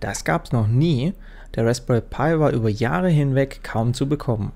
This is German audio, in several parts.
Das gab's noch nie, der Raspberry Pi war über Jahre hinweg kaum zu bekommen.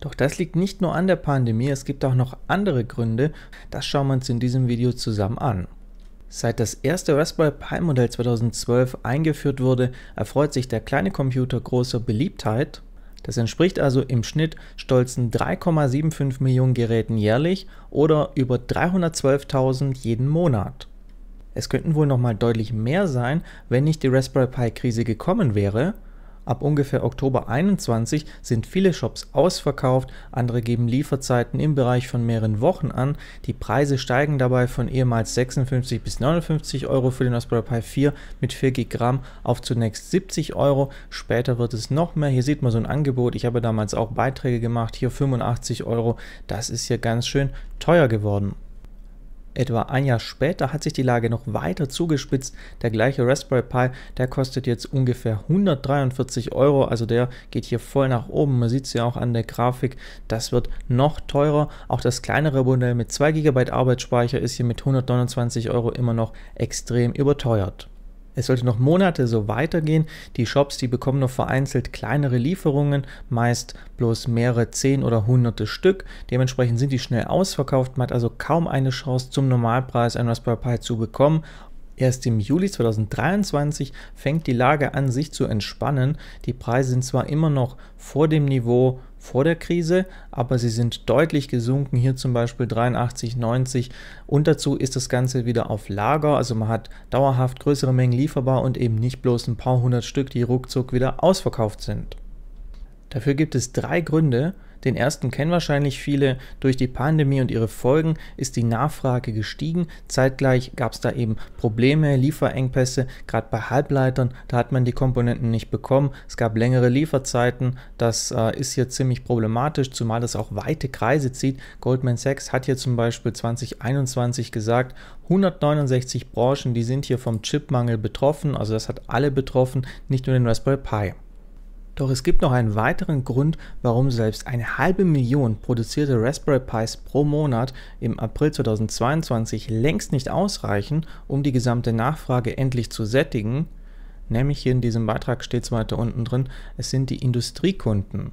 Doch das liegt nicht nur an der Pandemie, es gibt auch noch andere Gründe, das schauen wir uns in diesem Video zusammen an. Seit das erste Raspberry Pi Modell 2012 eingeführt wurde, erfreut sich der kleine Computer großer Beliebtheit. Das entspricht also im Schnitt stolzen 3,75 Millionen Geräten jährlich oder über 312.000 jeden Monat. Es könnten wohl noch mal deutlich mehr sein, wenn nicht die Raspberry Pi-Krise gekommen wäre. Ab ungefähr Oktober 21 sind viele Shops ausverkauft, andere geben Lieferzeiten im Bereich von mehreren Wochen an. Die Preise steigen dabei von ehemals 56 bis 59 Euro für den Raspberry Pi 4 mit 4 GB auf zunächst 70 Euro. Später wird es noch mehr. Hier sieht man so ein Angebot. Ich habe damals auch Beiträge gemacht. Hier 85 Euro. Das ist hier ganz schön teuer geworden. Etwa ein Jahr später hat sich die Lage noch weiter zugespitzt. Der gleiche Raspberry Pi, der kostet jetzt ungefähr 143 Euro, also der geht hier voll nach oben. Man sieht es ja auch an der Grafik, das wird noch teurer. Auch das kleinere Modell mit 2 GB Arbeitsspeicher ist hier mit 129 Euro immer noch extrem überteuert. Es sollte noch Monate so weitergehen. Die Shops, die bekommen noch vereinzelt kleinere Lieferungen, meist bloß mehrere zehn oder hunderte Stück. Dementsprechend sind die schnell ausverkauft. Man hat also kaum eine Chance, zum Normalpreis ein Raspberry Pi zu bekommen. Erst im Juli 2023 fängt die Lage an, sich zu entspannen. Die Preise sind zwar immer noch vor dem Niveau vor der Krise, aber sie sind deutlich gesunken, hier zum Beispiel 83, 90 und dazu ist das Ganze wieder auf Lager, also man hat dauerhaft größere Mengen lieferbar und eben nicht bloß ein paar hundert Stück, die ruckzuck wieder ausverkauft sind. Dafür gibt es drei Gründe den ersten kennen wahrscheinlich viele. Durch die Pandemie und ihre Folgen ist die Nachfrage gestiegen. Zeitgleich gab es da eben Probleme, Lieferengpässe, gerade bei Halbleitern, da hat man die Komponenten nicht bekommen. Es gab längere Lieferzeiten. Das äh, ist hier ziemlich problematisch, zumal das auch weite Kreise zieht. Goldman Sachs hat hier zum Beispiel 2021 gesagt, 169 Branchen, die sind hier vom Chipmangel betroffen. Also das hat alle betroffen, nicht nur den Raspberry Pi. Doch es gibt noch einen weiteren Grund, warum selbst eine halbe Million produzierte Raspberry Pis pro Monat im April 2022 längst nicht ausreichen, um die gesamte Nachfrage endlich zu sättigen. Nämlich hier in diesem Beitrag steht es weiter unten drin, es sind die Industriekunden.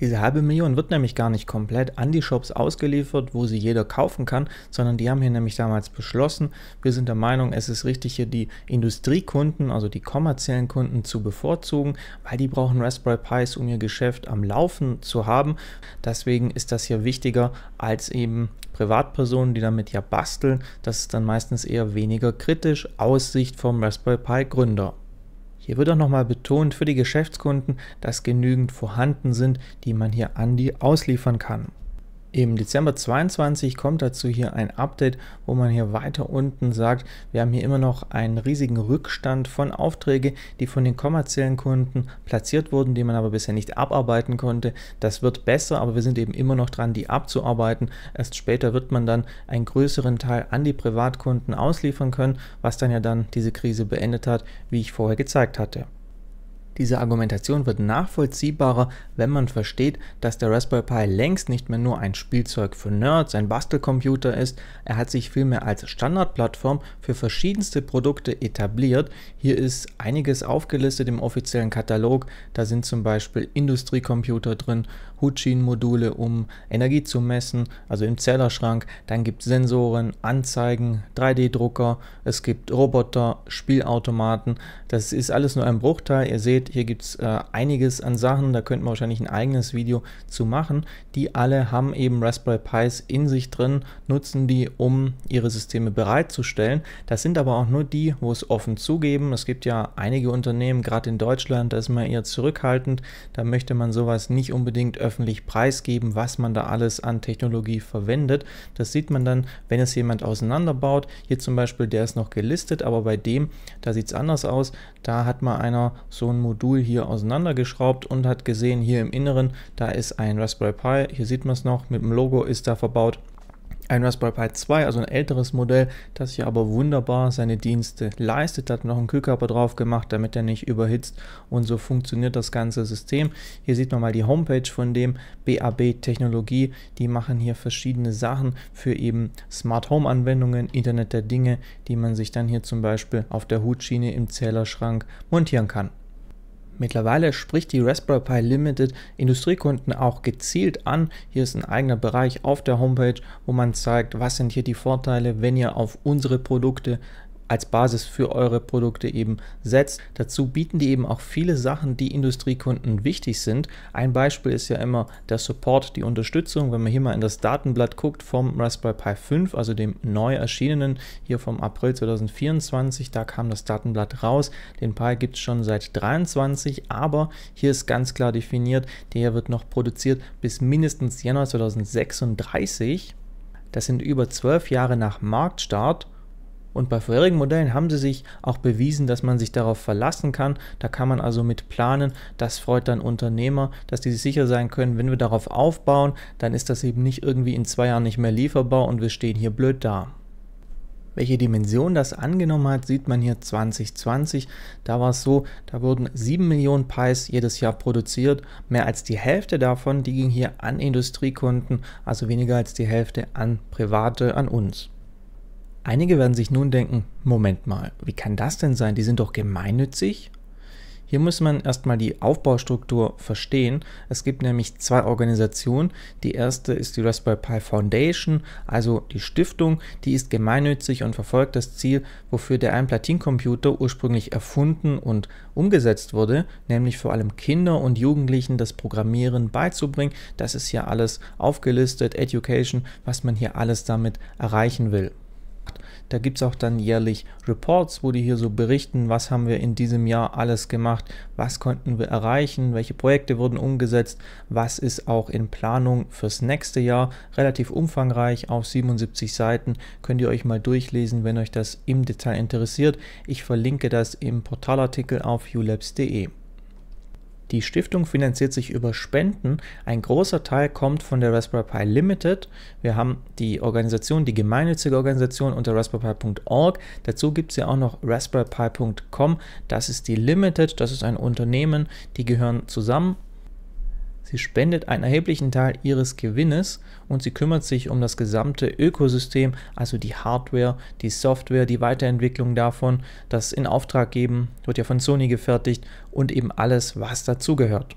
Diese halbe Million wird nämlich gar nicht komplett an die Shops ausgeliefert, wo sie jeder kaufen kann, sondern die haben hier nämlich damals beschlossen, wir sind der Meinung, es ist richtig, hier die Industriekunden, also die kommerziellen Kunden zu bevorzugen, weil die brauchen Raspberry Pis, um ihr Geschäft am Laufen zu haben. Deswegen ist das hier wichtiger als eben Privatpersonen, die damit ja basteln. Das ist dann meistens eher weniger kritisch aus Sicht vom Raspberry Pi Gründer. Hier wird auch nochmal betont für die Geschäftskunden, dass genügend vorhanden sind, die man hier an die ausliefern kann. Im Dezember 22 kommt dazu hier ein Update, wo man hier weiter unten sagt, wir haben hier immer noch einen riesigen Rückstand von Aufträgen, die von den kommerziellen Kunden platziert wurden, die man aber bisher nicht abarbeiten konnte. Das wird besser, aber wir sind eben immer noch dran, die abzuarbeiten. Erst später wird man dann einen größeren Teil an die Privatkunden ausliefern können, was dann ja dann diese Krise beendet hat, wie ich vorher gezeigt hatte. Diese Argumentation wird nachvollziehbarer, wenn man versteht, dass der Raspberry Pi längst nicht mehr nur ein Spielzeug für Nerds, ein Bastelcomputer ist, er hat sich vielmehr als Standardplattform für verschiedenste Produkte etabliert. Hier ist einiges aufgelistet im offiziellen Katalog, da sind zum Beispiel Industriecomputer drin, Huchin-Module, um Energie zu messen, also im Zählerschrank, dann gibt es Sensoren, Anzeigen, 3D-Drucker, es gibt Roboter, Spielautomaten, das ist alles nur ein Bruchteil, ihr seht, hier gibt es äh, einiges an Sachen, da könnten wir wahrscheinlich ein eigenes Video zu machen. Die alle haben eben Raspberry Pis in sich drin, nutzen die, um ihre Systeme bereitzustellen. Das sind aber auch nur die, wo es offen zugeben. Es gibt ja einige Unternehmen, gerade in Deutschland, da ist man eher zurückhaltend. Da möchte man sowas nicht unbedingt öffentlich preisgeben, was man da alles an Technologie verwendet. Das sieht man dann, wenn es jemand auseinanderbaut. Hier zum Beispiel, der ist noch gelistet, aber bei dem, da sieht es anders aus. Da hat mal einer so ein Modul Modul hier auseinandergeschraubt und hat gesehen, hier im Inneren, da ist ein Raspberry Pi, hier sieht man es noch, mit dem Logo ist da verbaut ein Raspberry Pi 2, also ein älteres Modell, das hier aber wunderbar seine Dienste leistet. hat noch einen Kühlkörper drauf gemacht, damit er nicht überhitzt und so funktioniert das ganze System. Hier sieht man mal die Homepage von dem BAB Technologie. Die machen hier verschiedene Sachen für eben Smart Home Anwendungen, Internet der Dinge, die man sich dann hier zum Beispiel auf der Hutschiene im Zählerschrank montieren kann. Mittlerweile spricht die Raspberry Pi Limited Industriekunden auch gezielt an. Hier ist ein eigener Bereich auf der Homepage, wo man zeigt, was sind hier die Vorteile, wenn ihr auf unsere Produkte als Basis für eure Produkte eben setzt. Dazu bieten die eben auch viele Sachen, die Industriekunden wichtig sind. Ein Beispiel ist ja immer der Support, die Unterstützung. Wenn man hier mal in das Datenblatt guckt vom Raspberry Pi 5, also dem neu erschienenen hier vom April 2024, da kam das Datenblatt raus. Den Pi gibt es schon seit 23, aber hier ist ganz klar definiert, der wird noch produziert bis mindestens Januar 2036. Das sind über zwölf Jahre nach Marktstart und bei vorherigen Modellen haben sie sich auch bewiesen, dass man sich darauf verlassen kann. Da kann man also mit planen. Das freut dann Unternehmer, dass die sich sicher sein können, wenn wir darauf aufbauen, dann ist das eben nicht irgendwie in zwei Jahren nicht mehr lieferbar und wir stehen hier blöd da. Welche Dimension das angenommen hat, sieht man hier 2020. Da war es so, da wurden 7 Millionen Pies jedes Jahr produziert. Mehr als die Hälfte davon, die ging hier an Industriekunden, also weniger als die Hälfte an Private, an uns. Einige werden sich nun denken, Moment mal, wie kann das denn sein? Die sind doch gemeinnützig? Hier muss man erstmal die Aufbaustruktur verstehen. Es gibt nämlich zwei Organisationen. Die erste ist die Raspberry Pi Foundation, also die Stiftung. Die ist gemeinnützig und verfolgt das Ziel, wofür der Einplatincomputer ursprünglich erfunden und umgesetzt wurde, nämlich vor allem Kinder und Jugendlichen das Programmieren beizubringen. Das ist hier alles aufgelistet, Education, was man hier alles damit erreichen will. Da gibt es auch dann jährlich Reports, wo die hier so berichten, was haben wir in diesem Jahr alles gemacht, was konnten wir erreichen, welche Projekte wurden umgesetzt, was ist auch in Planung fürs nächste Jahr. Relativ umfangreich auf 77 Seiten. Könnt ihr euch mal durchlesen, wenn euch das im Detail interessiert. Ich verlinke das im Portalartikel auf ulabs.de. Die Stiftung finanziert sich über Spenden. Ein großer Teil kommt von der Raspberry Pi Limited. Wir haben die Organisation, die gemeinnützige Organisation unter raspberry Dazu gibt es ja auch noch raspberry Das ist die Limited, das ist ein Unternehmen, die gehören zusammen Sie spendet einen erheblichen Teil ihres Gewinnes und sie kümmert sich um das gesamte Ökosystem, also die Hardware, die Software, die Weiterentwicklung davon, das in Auftrag geben, wird ja von Sony gefertigt und eben alles, was dazugehört.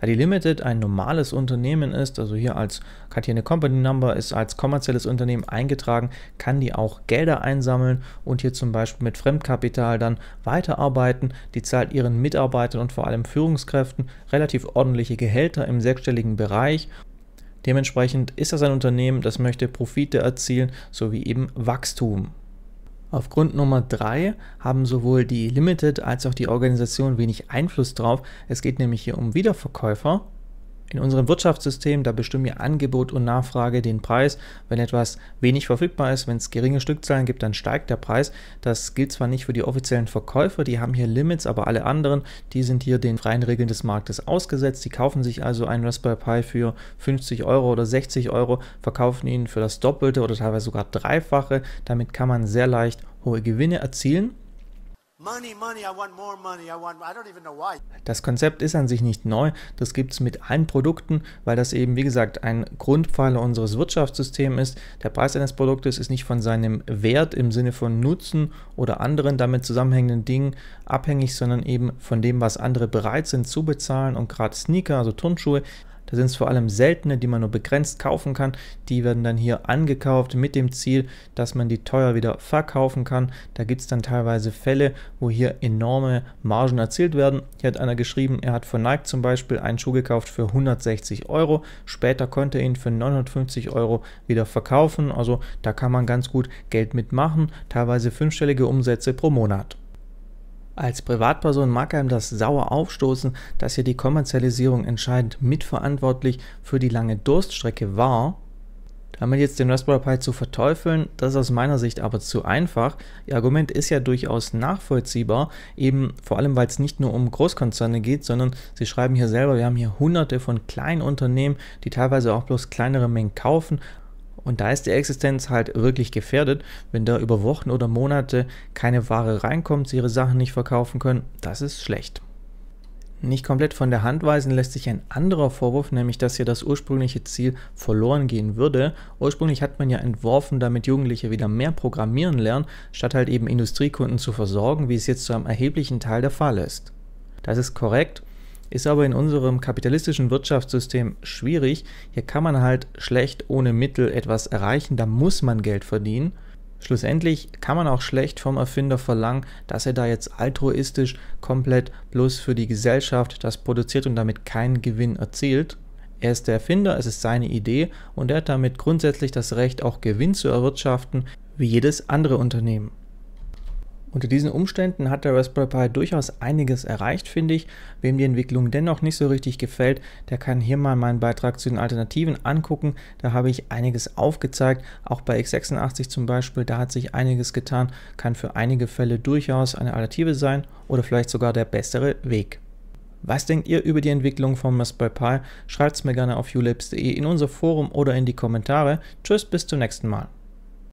Da die Limited ein normales Unternehmen ist, also hier als hat hier eine Company Number, ist als kommerzielles Unternehmen eingetragen, kann die auch Gelder einsammeln und hier zum Beispiel mit Fremdkapital dann weiterarbeiten. Die zahlt ihren Mitarbeitern und vor allem Führungskräften relativ ordentliche Gehälter im sechsstelligen Bereich Dementsprechend ist das ein Unternehmen, das möchte Profite erzielen sowie eben Wachstum. Auf Grund Nummer 3 haben sowohl die Limited als auch die Organisation wenig Einfluss drauf. Es geht nämlich hier um Wiederverkäufer in unserem Wirtschaftssystem, da bestimmen ja Angebot und Nachfrage den Preis. Wenn etwas wenig verfügbar ist, wenn es geringe Stückzahlen gibt, dann steigt der Preis. Das gilt zwar nicht für die offiziellen Verkäufer, die haben hier Limits, aber alle anderen, die sind hier den freien Regeln des Marktes ausgesetzt. Die kaufen sich also einen Raspberry Pi für 50 Euro oder 60 Euro, verkaufen ihn für das Doppelte oder teilweise sogar Dreifache. Damit kann man sehr leicht hohe Gewinne erzielen. Das Konzept ist an sich nicht neu, das gibt es mit allen Produkten, weil das eben, wie gesagt, ein Grundpfeiler unseres Wirtschaftssystems ist. Der Preis eines Produktes ist nicht von seinem Wert im Sinne von Nutzen oder anderen damit zusammenhängenden Dingen abhängig, sondern eben von dem, was andere bereit sind zu bezahlen. Und gerade Sneaker, also Turnschuhe, da sind es vor allem seltene, die man nur begrenzt kaufen kann. Die werden dann hier angekauft mit dem Ziel, dass man die teuer wieder verkaufen kann. Da gibt es dann teilweise Fälle, wo hier enorme Margen erzielt werden. Hier hat einer geschrieben, er hat von Nike zum Beispiel einen Schuh gekauft für 160 Euro. Später konnte er ihn für 950 Euro wieder verkaufen. Also da kann man ganz gut Geld mitmachen. Teilweise fünfstellige Umsätze pro Monat. Als Privatperson mag einem das sauer aufstoßen, dass hier die Kommerzialisierung entscheidend mitverantwortlich für die lange Durststrecke war. Damit jetzt den Raspberry Pi zu verteufeln, das ist aus meiner Sicht aber zu einfach. Ihr Argument ist ja durchaus nachvollziehbar, eben vor allem, weil es nicht nur um Großkonzerne geht, sondern sie schreiben hier selber, wir haben hier hunderte von kleinen Unternehmen, die teilweise auch bloß kleinere Mengen kaufen, und da ist die Existenz halt wirklich gefährdet, wenn da über Wochen oder Monate keine Ware reinkommt, sie ihre Sachen nicht verkaufen können. Das ist schlecht. Nicht komplett von der Hand weisen lässt sich ein anderer Vorwurf, nämlich dass hier das ursprüngliche Ziel verloren gehen würde. Ursprünglich hat man ja entworfen, damit Jugendliche wieder mehr programmieren lernen, statt halt eben Industriekunden zu versorgen, wie es jetzt zu einem erheblichen Teil der Fall ist. Das ist korrekt, ist aber in unserem kapitalistischen Wirtschaftssystem schwierig. Hier kann man halt schlecht ohne Mittel etwas erreichen, da muss man Geld verdienen. Schlussendlich kann man auch schlecht vom Erfinder verlangen, dass er da jetzt altruistisch komplett bloß für die Gesellschaft das produziert und damit keinen Gewinn erzielt. Er ist der Erfinder, es ist seine Idee und er hat damit grundsätzlich das Recht, auch Gewinn zu erwirtschaften, wie jedes andere Unternehmen. Unter diesen Umständen hat der Raspberry Pi durchaus einiges erreicht, finde ich. Wem die Entwicklung dennoch nicht so richtig gefällt, der kann hier mal meinen Beitrag zu den Alternativen angucken. Da habe ich einiges aufgezeigt, auch bei x86 zum Beispiel, da hat sich einiges getan, kann für einige Fälle durchaus eine Alternative sein oder vielleicht sogar der bessere Weg. Was denkt ihr über die Entwicklung vom Raspberry Pi? Schreibt es mir gerne auf ulabs.de in unser Forum oder in die Kommentare. Tschüss, bis zum nächsten Mal.